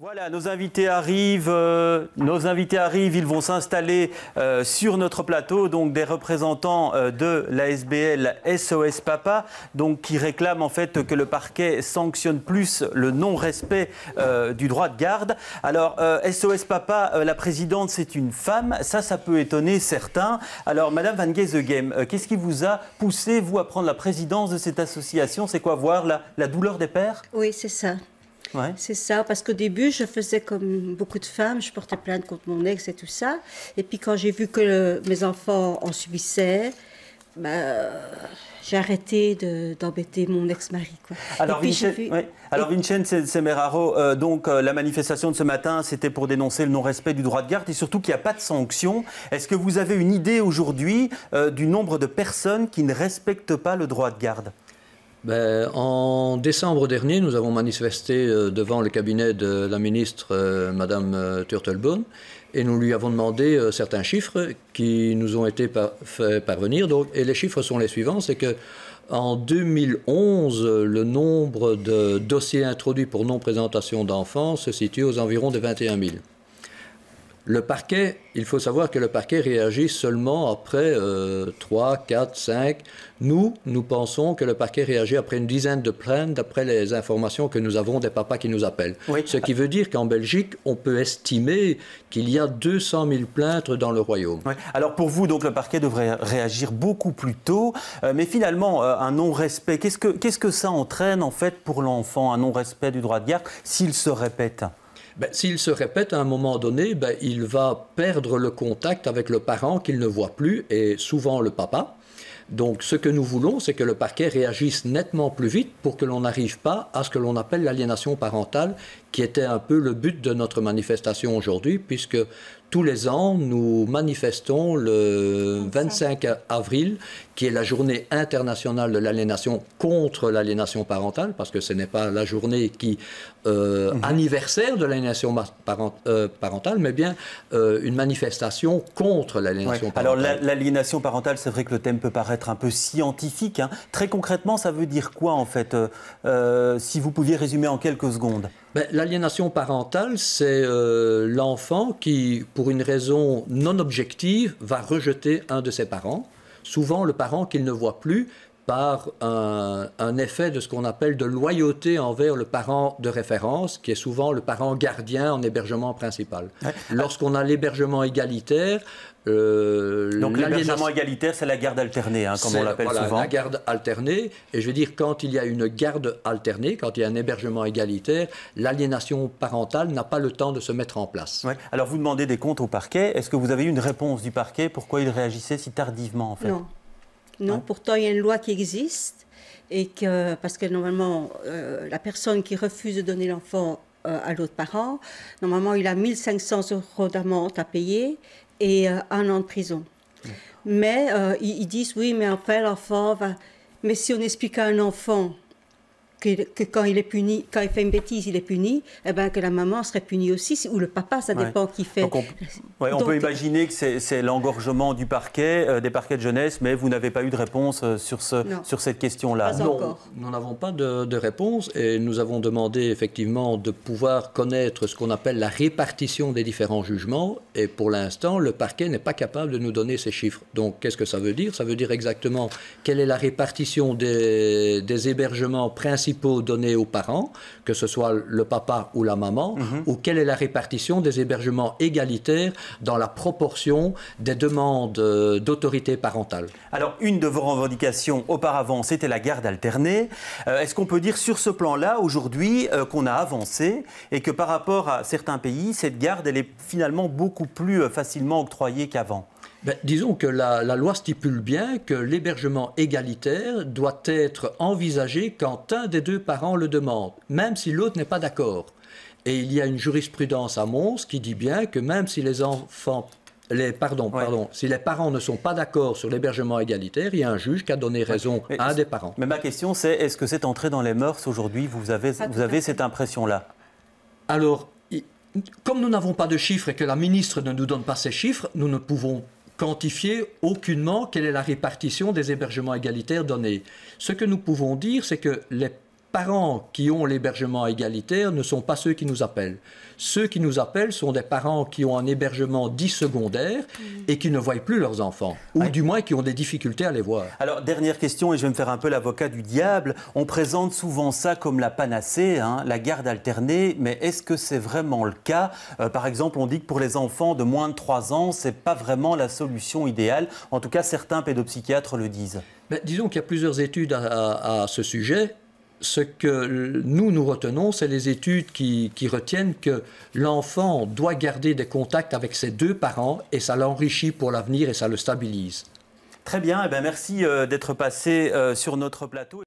Voilà, nos invités arrivent, euh, nos invités arrivent, ils vont s'installer euh, sur notre plateau, donc des représentants euh, de de SBL SOS Papa, donc qui réclament en fait que le parquet sanctionne plus le non-respect du droit de garde. Alors SOS Papa, la présidente c'est une femme, ça ça peut étonner certains. Alors Madame Van Geesegem, qu'est-ce qui vous a poussé vous à prendre la présidence de cette association C'est quoi voir la, la douleur des pères Oui, c'est ça. C'est ça, parce qu'au début, je faisais comme beaucoup de femmes, je portais plainte contre mon ex et tout ça. Et puis quand j'ai vu que mes enfants en subissaient, bah, j'ai arrêté d'embêter mon ex-mari. Alors, Alors Vincenzo Semeraro, euh, donc euh, la manifestation de ce matin, c'était pour dénoncer le non-respect du droit de garde et surtout qu'il n'y a pas de sanction. Est-ce que vous avez une idée aujourd'hui euh, du nombre de personnes qui ne respectent pas le droit de garde ben, en décembre dernier, nous avons manifesté euh, devant le cabinet de la ministre, euh, Madame euh, Turtlebone, et nous lui avons demandé certains chiffres qui nous ont été faits parvenir. et les chiffres sont les suivants, c'est que en 2011, le nombre de dossiers introduits pour non-présentation d'enfants se situe aux environs de 21 000. Le parquet, il faut savoir que le parquet réagit seulement après 3, 4, 5. Nous, nous pensons que le parquet réagit après une dizaine de plaintes, d'après les informations que nous avons des papas qui nous appellent. Ce qui veut dire qu'en Belgique, on peut estimer qu'il y a 200 000 plaintes dans le royaume. Alors pour vous, donc, le parquet devrait réagir beaucoup plus tôt. Euh, mais finalement, euh, un non-respect, qu'est-ce que, qu'est-ce que ça entraîne en fait pour l'enfant, un non-respect du droit de garde, s'il se répète ben, s'il se répète à un moment donné, ben, il va perdre le contact avec le parent qu'il ne voit plus, et souvent le papa. Donc ce que nous voulons, c'est que le parquet réagisse nettement plus vite pour que l'on n'arrive pas à ce que l'on appelle l'aliénation parentale, qui était un peu le but de notre manifestation aujourd'hui, puisque tous les ans, nous manifestons le 25 avril, qui est la journée internationale de l'aliénation contre l'aliénation parentale, parce que ce n'est pas la journée qui euh, mhm. anniversaire de l'aliénation euh, parentale, mais bien euh, une manifestation contre l'aliénation parentale. Alors l'aliénation parentale, c'est vrai que le thème peut paraître un peu scientifique. Hein. Très concrètement, ça veut dire quoi en fait Si vous pouviez résumer en quelques secondes. Ben, l'aliénation parentale, c'est l'enfant qui pour une raison non objective, va rejeter un de ses parents, souvent le parent qu'il ne voit plus, par un, effet de ce qu'on appelle de loyauté envers le parent de référence, qui est souvent le parent gardien en hébergement principal. Euh, Lorsqu'on a l'hébergement égalitaire, euh, Donc l'hébergement égalitaire, c'est la garde alternée, hein, comme on l'appelle souvent. La garde alternée, et je veux dire, quand il y a une garde alternée, quand il y a un hébergement égalitaire, l'aliénation parentale n'a pas le temps de se mettre en place. Alors vous demandez des comptes au parquet. Est-ce que vous avez eu une réponse du parquet Pourquoi il réagissait si tardivement en fait non, ah. pourtant il y a une loi qui existe et que parce que normalement euh, la personne qui refuse de donner l'enfant euh, à l'autre parent, normalement il a 1500 euros d'amende à payer et euh, un an de prison. Mais ils, ils, disent oui, mais après l'enfant va. Mais si on explique à un enfant que, quand il est puni, quand il fait une bêtise, il est puni, eh ben, que la maman serait punie aussi, ou le papa, ça dépend qui fait. on, peut imaginer que c'est l'engorgement du parquet, euh, des parquets de jeunesse, mais vous n'avez pas eu de réponse euh, sur, ce, sur cette question-là. Non, nous n'avons pas de, de, réponse et nous avons demandé effectivement de pouvoir connaître ce qu'on appelle la répartition des différents jugements et pour l'instant, le parquet n'est pas capable de nous donner ces chiffres. Donc qu'est-ce que ça veut dire Ça veut dire exactement quelle est la répartition des, des hébergements principaux principaux aux parents, que ce soit le papa ou la maman, mhm. ou quelle est la répartition des hébergements égalitaires dans la proportion des demandes euh, d'autorité parentale. Alors, une de vos revendications auparavant, c'était la garde alternée. Euh, est-ce qu'on peut dire sur ce plan-là, aujourd'hui, euh, qu'on a avancé et que par rapport à certains pays, cette garde, elle est finalement beaucoup plus facilement octroyée qu'avant ben, disons que la, loi stipule bien que l'hébergement égalitaire doit être envisagé quand un des deux parents le demande, même si l'autre n'est pas d'accord. Et il y a une jurisprudence à Mons qui dit bien que même si les parents ne sont pas d'accord sur l'hébergement égalitaire, il y a un juge qui a donné raison à un des parents. Mais ma question c'est, est-ce que c'est entré dans les mœurs aujourd'hui Vous avez, vous avez cette impression-là Alors, comme nous n'avons pas de chiffres et que la ministre ne nous donne pas ces chiffres, nous ne pouvons quantifier aucunement quelle est la répartition des hébergements égalitaires donnés. Ce que nous pouvons dire, c'est que les parents qui ont l'hébergement égalitaire ne sont pas ceux qui nous appellent. Ceux qui nous appellent sont des parents qui ont un hébergement dit secondaire et qui ne voient plus leurs enfants, ou du moins qui ont des difficultés à les voir. Alors, dernière question, et je vais me faire un peu l'avocat du diable. On présente souvent ça comme la panacée, hein, la garde alternée, mais est-ce que c'est vraiment le cas euh, Par exemple, on dit que pour les enfants de moins de 3 ans, c'est pas vraiment la solution idéale. En tout cas, certains pédopsychiatres le disent. Ben, disons qu'il y a plusieurs études à ce sujet ce que nous, nous retenons, c'est les études qui, qui retiennent que l'enfant doit garder des contacts avec ses deux parents et ça l'enrichit pour l'avenir et ça le stabilise. Très bien, et eh bien merci euh, d'être passé euh, sur notre plateau.